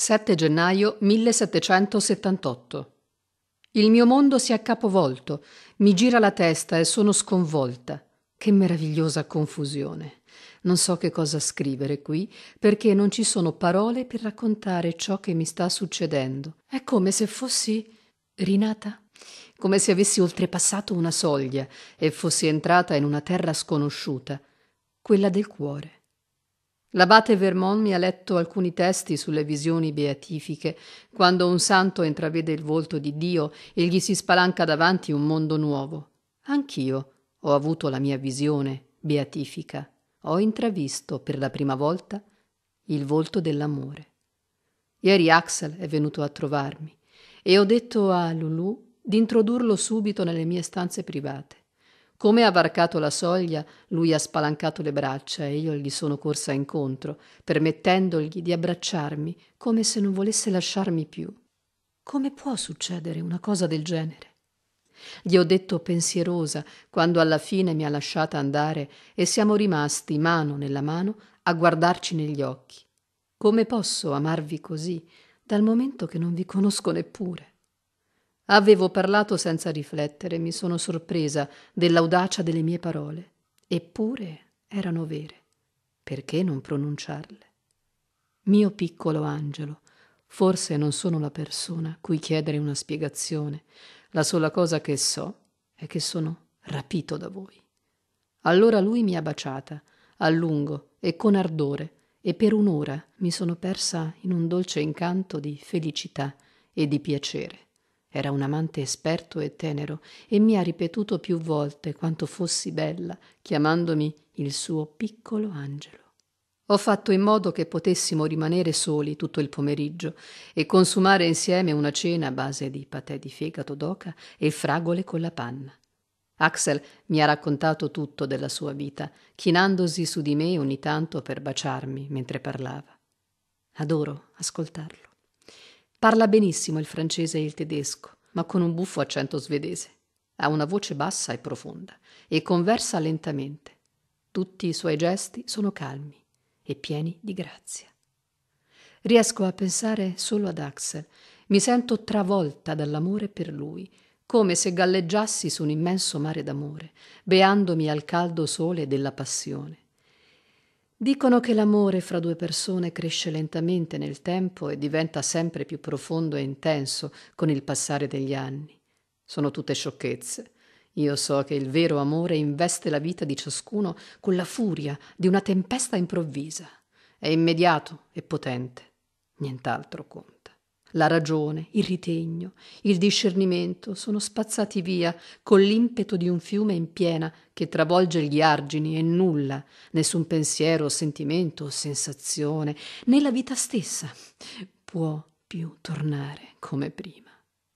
7 gennaio 1778. Il mio mondo si è capovolto, mi gira la testa e sono sconvolta. Che meravigliosa confusione. Non so che cosa scrivere qui, perché non ci sono parole per raccontare ciò che mi sta succedendo. È come se fossi rinata, come se avessi oltrepassato una soglia e fossi entrata in una terra sconosciuta, quella del cuore. L'abate Vermont mi ha letto alcuni testi sulle visioni beatifiche, quando un santo intravede il volto di Dio e gli si spalanca davanti un mondo nuovo. Anch'io ho avuto la mia visione beatifica. Ho intravisto per la prima volta il volto dell'amore. Ieri Axel è venuto a trovarmi e ho detto a Lulu di introdurlo subito nelle mie stanze private. Come ha varcato la soglia, lui ha spalancato le braccia e io gli sono corsa incontro, permettendogli di abbracciarmi come se non volesse lasciarmi più. Come può succedere una cosa del genere? Gli ho detto pensierosa quando alla fine mi ha lasciata andare e siamo rimasti mano nella mano a guardarci negli occhi. Come posso amarvi così dal momento che non vi conosco neppure? Avevo parlato senza riflettere, mi sono sorpresa dell'audacia delle mie parole. Eppure erano vere. Perché non pronunciarle? Mio piccolo angelo, forse non sono la persona cui chiedere una spiegazione. La sola cosa che so è che sono rapito da voi. Allora lui mi ha baciata, a lungo e con ardore, e per un'ora mi sono persa in un dolce incanto di felicità e di piacere. Era un amante esperto e tenero e mi ha ripetuto più volte quanto fossi bella, chiamandomi il suo piccolo angelo. Ho fatto in modo che potessimo rimanere soli tutto il pomeriggio e consumare insieme una cena a base di patè di fegato d'oca e fragole con la panna. Axel mi ha raccontato tutto della sua vita, chinandosi su di me ogni tanto per baciarmi mentre parlava. Adoro ascoltarlo. Parla benissimo il francese e il tedesco, ma con un buffo accento svedese. Ha una voce bassa e profonda e conversa lentamente. Tutti i suoi gesti sono calmi e pieni di grazia. Riesco a pensare solo ad Axel. Mi sento travolta dall'amore per lui, come se galleggiassi su un immenso mare d'amore, beandomi al caldo sole della passione. Dicono che l'amore fra due persone cresce lentamente nel tempo e diventa sempre più profondo e intenso con il passare degli anni. Sono tutte sciocchezze. Io so che il vero amore investe la vita di ciascuno con la furia di una tempesta improvvisa. È immediato e potente. Nient'altro conta. La ragione, il ritegno, il discernimento sono spazzati via con l'impeto di un fiume in piena che travolge gli argini e nulla, nessun pensiero sentimento o sensazione, né la vita stessa può più tornare come prima.